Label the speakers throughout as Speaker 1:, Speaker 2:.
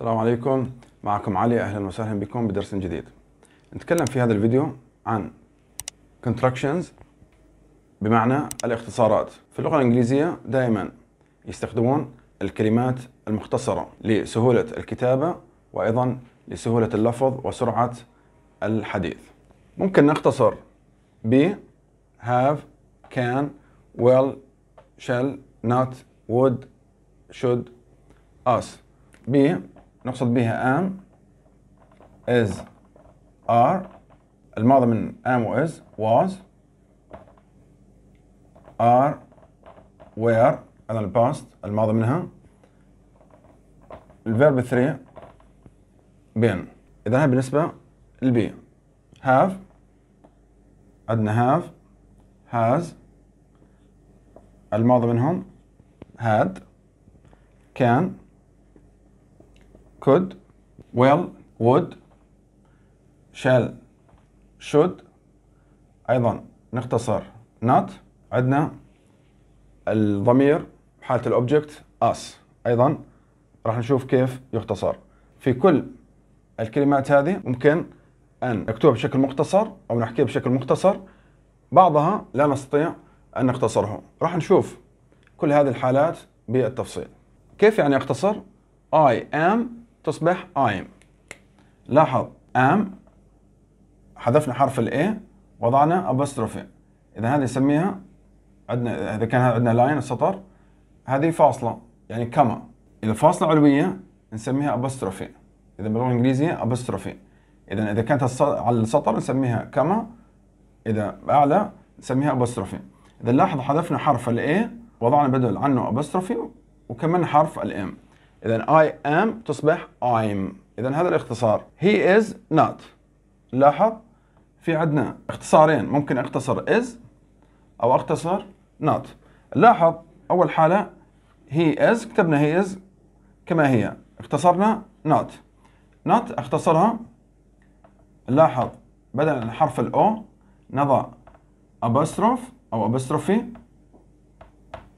Speaker 1: السلام عليكم معكم علي اهلا وسهلا بكم بدرس جديد نتكلم في هذا الفيديو عن contractions بمعنى الاختصارات في اللغة الإنجليزية دائما يستخدمون الكلمات المختصرة لسهولة الكتابة وأيضا لسهولة اللفظ وسرعة الحديث ممكن نختصر ب have can will shall not would should us ب نقصد بها am is are الماضي من am و is was are were هذا الباست الماضي منها الفيرب 3 بين اذا هاي بالنسبه للبي have عندنا have has الماضي منهم had كان could will would shall should ايضا نختصر not عندنا الضمير بحاله الاوبجكت us ايضا راح نشوف كيف يختصر في كل الكلمات هذه ممكن ان نكتبها بشكل مختصر او نحكيها بشكل مختصر بعضها لا نستطيع ان نختصره راح نشوف كل هذه الحالات بالتفصيل كيف يعني اختصر I am تصبح I'm لاحظ am حذفنا حرف A وضعنا apostrophe اذا هذه نسميها عندنا اذا كان عندنا لاين سطر هذه فاصله يعني كما اذا فاصله علويه نسميها apostrophe اذا باللغه الانجليزيه apostrophe اذا اذا كانت على السطر نسميها كما اذا اعلى نسميها apostrophe اذا لاحظ حذفنا حرف A وضعنا بدل عنه apostrophe وكمان حرف M اذا I am تصبح I'm اذا هذا الاختصار he is not لاحظ في عندنا اختصارين ممكن اختصر is او اختصر not لاحظ اول حاله he is كتبنا he is كما هي اختصرنا not not اختصرها لاحظ بدل حرف ال الاو نضع apostrophe او apostrophe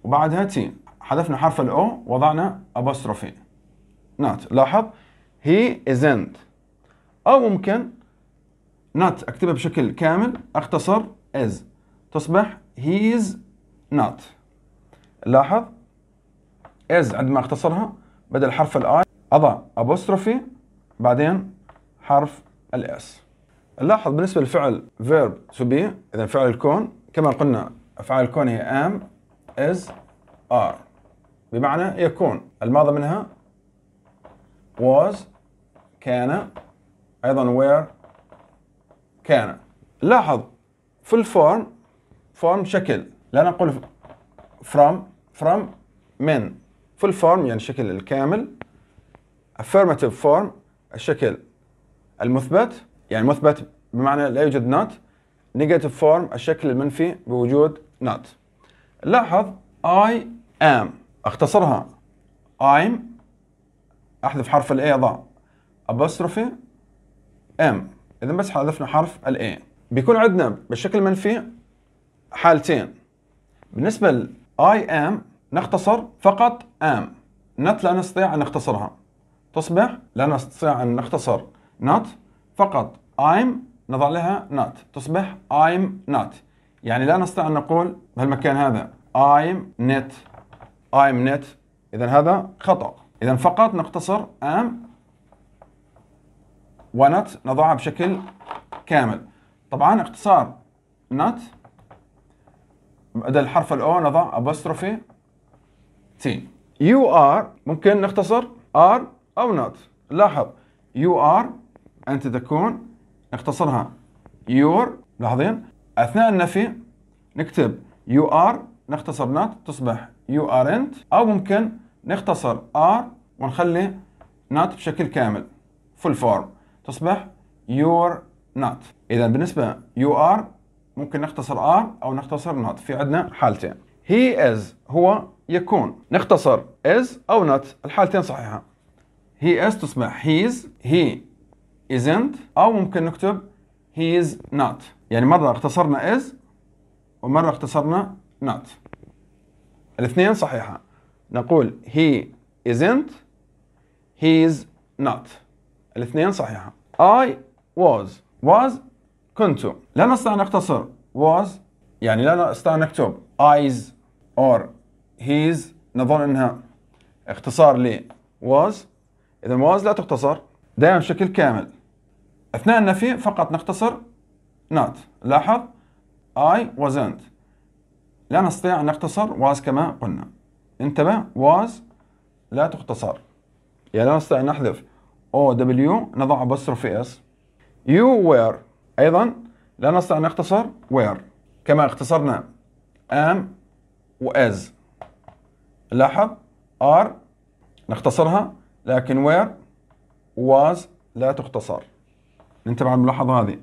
Speaker 1: وبعدها تي حذفنا حرف الاو وضعنا ابوستروفي not لاحظ هي isn't او ممكن not اكتبها بشكل كامل اختصر is تصبح هيز is not لاحظ is عندما اختصرها بدل حرف الاي اضع ابوستروفي بعدين حرف الاس نلاحظ بالنسبة للفعل verb to be إذا فعل الكون كما قلنا أفعال الكون هي am is are بمعنى يكون الماضي منها was كان أيضا where كان لاحظ في الفورم فورم شكل لا نقول from from من في الفورم يعني الشكل الكامل affirmative form الشكل المثبت يعني مثبت بمعنى لا يوجد not negative form الشكل المنفي بوجود not لاحظ I am اختصرها I'm احذف حرف A ضع apostrophe ام اذا بس حذفنا حرف A بيكون عندنا بالشكل المنفي حالتين بالنسبه لـ I am نختصر فقط am not لا نستطيع ان نختصرها تصبح لا نستطيع ان نختصر not فقط I'm نضع لها not تصبح I'm not يعني لا نستطيع ان نقول بهالمكان هذا I'm not I'm net إذا هذا خطأ إذا فقط نقتصر am ونت نضعها بشكل كامل طبعا اختصار not بدل حرف الأو نضع apostrophe T you are ممكن نختصر are أو not لاحظ you are أنت تكون نختصرها your لاحظين أثناء النفي نكتب you are نختصر not تصبح يو ارنت او ممكن نختصر ار ونخلي نوت بشكل كامل full form تصبح يور نوت اذا بالنسبه يو ار ممكن نختصر ار او نختصر نوت في عندنا حالتين هي از هو يكون نختصر از او نوت الحالتين صحيحه هي از تصبح هيز هي isn't او ممكن نكتب he is not يعني مره اختصرنا is ومره اختصرنا not الاثنين صحيحة نقول he isn't he's not الاثنين صحيحة I was was كنت لا نستطيع أن نقتصر was يعني لا نستطيع أن نكتب eyes or his نظن أنها اختصار ل was إذا was لا تختصر دائما بشكل كامل أثناء النفي فقط نختصر not لاحظ I wasn't لا نستطيع أن نختصر was كما قلنا انتبه was لا تختصر يعني لا نستطيع أن نحذف O W نضع في S You were أيضا لا نستطيع أن نختصر were كما اختصرنا و as لاحظ R نختصرها لكن where was لا تختصر ننتبه على الملاحظة هذه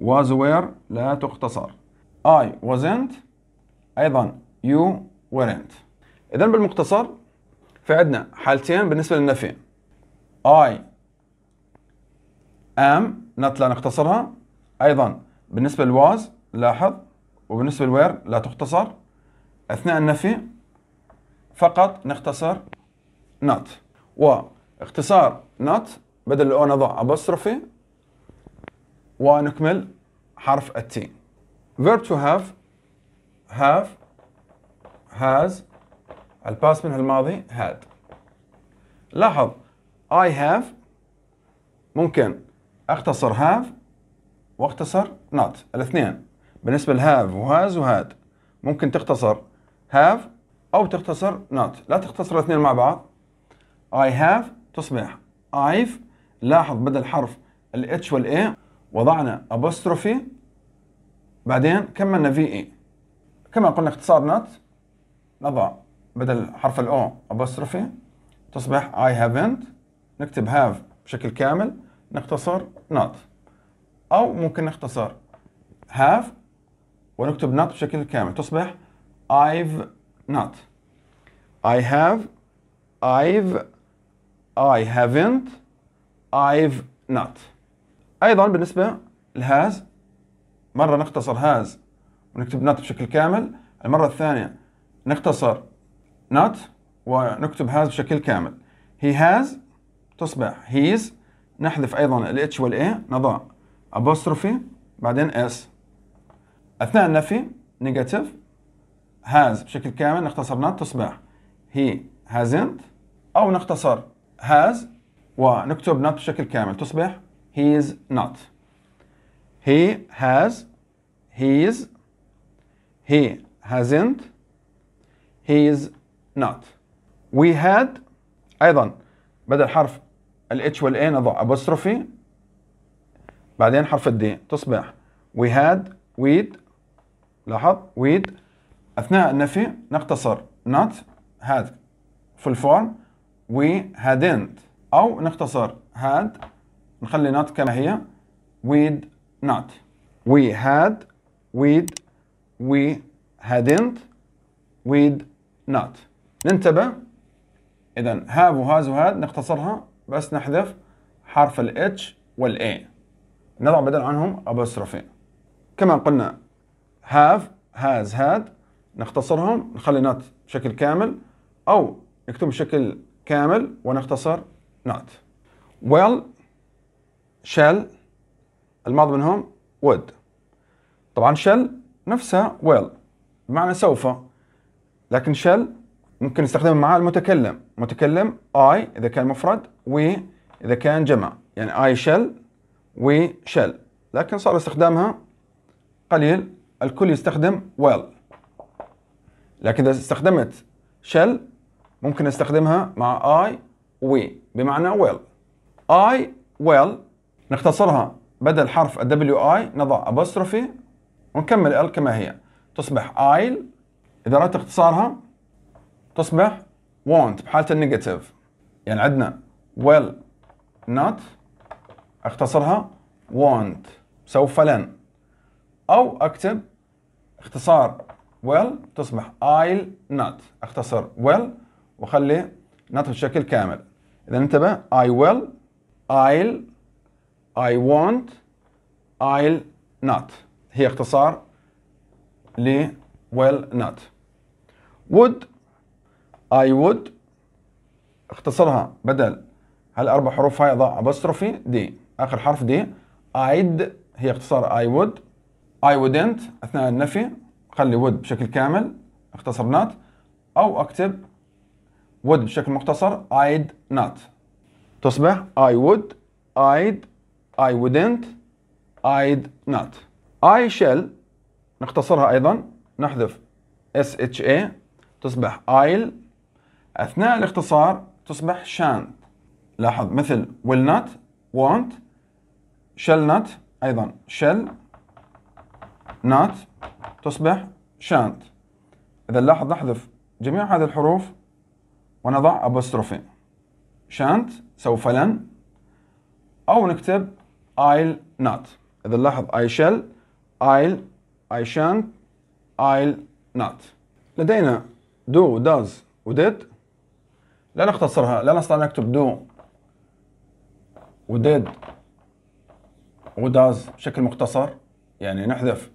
Speaker 1: was where لا تختصر I wasn't ايضا يو ورنت اذا بالمختصر في عندنا حالتين بالنسبه للنفي اي ام نت لا نختصرها ايضا بالنسبه للواز لاحظ وبالنسبه للوير لا تختصر اثناء النفي فقط نختصر not واختصار not بدل الأو نضع apostrophe ونكمل حرف التي verb to have have has الباس منها الماضي had لاحظ I have ممكن اختصر have واختصر not الاثنين بالنسبة ل have و has و had ممكن تختصر have أو تختصر not لا تختصر الاثنين مع بعض I have تصبح I've لاحظ بدل حرف ال H وال A وضعنا apostrophe بعدين كملنا VE كما قلنا اختصار نت نضع بدل حرف الاو ابوستروفي تصبح I haven't نكتب have بشكل كامل نختصر not أو ممكن نختصر have ونكتب not بشكل كامل تصبح I've not I have I've I haven't I've not أيضا بالنسبة لهاز مرة نختصر has ونكتب not بشكل كامل المرة الثانية نختصر not ونكتب has بشكل كامل he has تصبح هيز نحذف أيضا ال h وال a نضع ابوستروفي بعدين s أثناء النفي negative has بشكل كامل نختصر not تصبح he hasn't أو نختصر has ونكتب not بشكل كامل تصبح هيز نات not he has he hasn't he is not we had ايضا بدل حرف الاتش والان نضع ابوستروفي بعدين حرف الدي تصبح we had we'd لاحظ we'd اثناء النفي نختصر not had في الفورم we hadn't او نختصر had نخلي not كما هي we'd not we had we'd we hadn't we'd not ننتبه إذا have وهاز وهاد نختصرها بس نحذف حرف ال H وال A نضع بدل عنهم apostrophe كما قلنا have has had نختصرهم نخلي not بشكل كامل أو نكتب بشكل كامل ونختصر not ويل shall الماضي منهم would طبعا shall نفسها will بمعنى سوف لكن shall ممكن نستخدمها مع المتكلم متكلم I إذا كان مفرد و إذا كان جمع يعني I shall we shall لكن صار استخدامها قليل الكل يستخدم will لكن إذا استخدمت shall ممكن نستخدمها مع I و بمعنى will I will نختصرها بدل حرف ال WI نضع apostrophe ونكمل ال كما هي تصبح ايل اذا رأت اختصارها تصبح won't بحالة النيجاتيف يعني عندنا will not اختصرها won't سوف لن او اكتب اختصار will تصبح I'll not اختصر will واخلي not بشكل كامل اذا انتبه I will I'll I want I'll not هي اختصار ل will not would I would اختصرها بدل هالأربع حروف هاي أضع أبستروفي دي آخر حرف دي I'd هي اختصار I would I wouldn't أثناء النفي خلي would بشكل كامل اختصر not أو أكتب would بشكل مختصر I'd not تصبح I would I'd I wouldn't I'd not I shall نختصرها أيضا نحذف SHA تصبح I'll أثناء الاختصار تصبح shan't لاحظ مثل will not won't shall not أيضا shall not تصبح shan't إذا لاحظ نحذف جميع هذه الحروف ونضع apostrophe shan't سوف لن أو نكتب I'll not إذا لاحظ I shall I'll I shan't I'll not لدينا do does و did. لا نختصرها لا نستطيع أن نكتب do و did و does بشكل مختصر يعني نحذف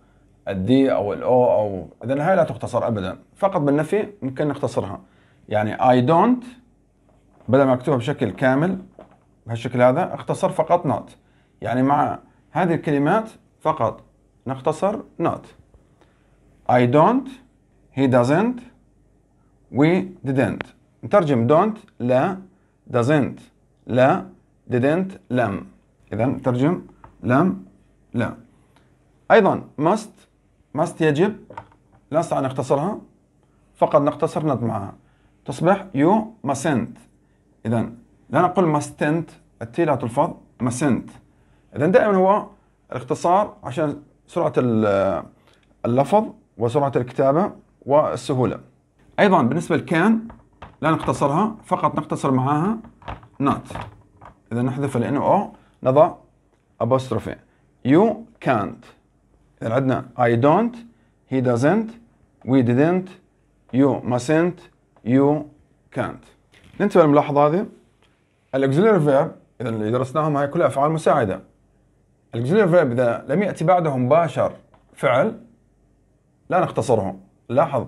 Speaker 1: الدي او الاو او اذا هاي لا تختصر ابدا فقط بالنفي ممكن نختصرها يعني I don't بدل ما اكتبها بشكل كامل بهالشكل هذا اختصر فقط not. يعني مع هذه الكلمات فقط نختصر not I don't he doesn't we didn't نترجم don't لا doesn't لا didn't لم إذا نترجم لم لا أيضا must must يجب لا نستطيع أن نختصرها فقط نختصر not معها تصبح you mustn't إذا لا نقول mustn't التي لا تلفظ mustn't إذا دائما هو الاختصار عشان سرعة اللفظ وسرعة الكتابة والسهولة أيضا بالنسبة لكان لا نقتصرها فقط نقتصر معها not إذا نحذف الـ NO نضع apostrophe you can't إذا عندنا I don't he doesn't we didn't you mustn't you can't ننتبه للملاحظة هذه auxiliary verb إذا اللي درسناهم هاي كلها أفعال مساعدة الجزئية الفيرب إذا لم يأتي بعده مباشر فعل لا نختصره لاحظ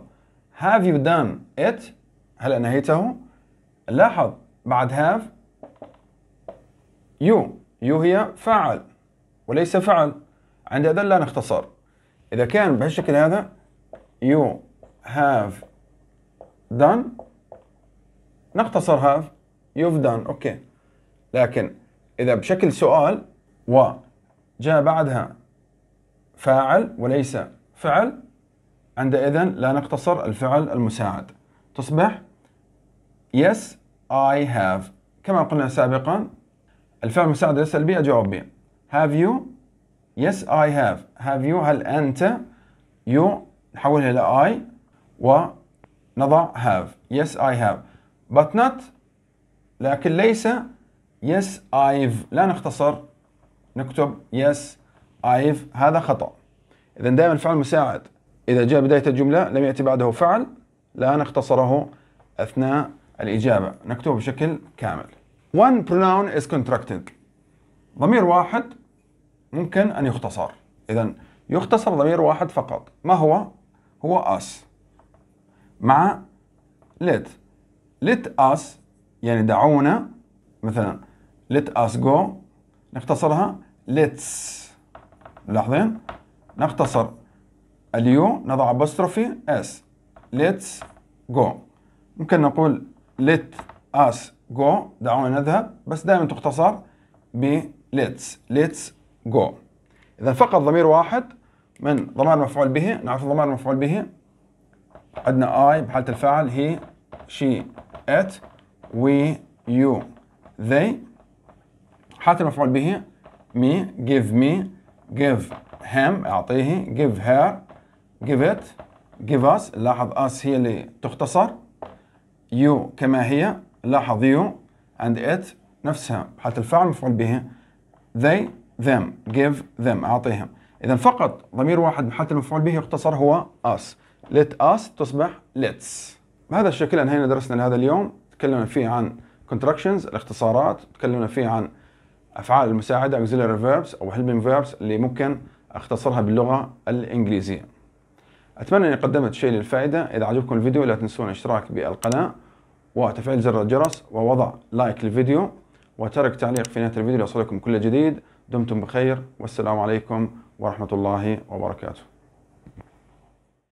Speaker 1: have you done it هل أنهيته لاحظ بعد have you you هي فعل وليس فعل عند هذا لا نختصر إذا كان بهالشكل هذا you have done نختصر have you've done أوكي لكن إذا بشكل سؤال و جاء بعدها فاعل وليس فعل عندئذ لا نقتصر الفعل المساعد تصبح yes I have كما قلنا سابقا الفعل المساعد السلبي أجاوب به have you yes I have have you هل أنت you نحولها إلى I ونضع have yes I have but not لكن ليس yes I've لا نختصر نكتب يس ايف هذا خطا اذا دائما الفعل مساعد اذا جاء بدايه الجمله لم ياتي بعده فعل لا نختصره اثناء الاجابه نكتبه بشكل كامل one pronoun is contracted ضمير واحد ممكن ان يختصر اذا يختصر ضمير واحد فقط ما هو هو us مع let let us يعني دعونا مثلا let us go نختصرها ليتس لاحظين نختصر اليو نضع ابوستروفي اس ليتس جو ممكن نقول ليت اس جو دعونا نذهب بس دائما تختصر ب ليتس ليتس جو اذا فقط ضمير واحد من ضمائر مفعول به نعرف الضمائر مفعول به عندنا اي بحالة الفاعل هي شي ات وي يو ذي حالة المفعول به me give me give him اعطيه give her give it give us لاحظ us هي اللي تختصر you كما هي لاحظ you and it نفسها حالة الفعل مفعول به they them give them اعطيهم اذا فقط ضمير واحد بحالة المفعول به يختصر هو us let us تصبح let's بهذا الشكل انهينا درسنا لهذا اليوم تكلمنا فيه عن contractions الاختصارات تكلمنا فيه عن افعال المساعده auxiliary verbs او helping verbs اللي ممكن اختصرها باللغه الانجليزيه اتمنى اني قدمت شيء للفائده اذا عجبكم الفيديو لا تنسون الاشتراك بالقناه وتفعيل زر الجرس ووضع لايك للفيديو وترك تعليق في نهايه الفيديو ليصلكم كل جديد دمتم بخير والسلام عليكم ورحمه الله وبركاته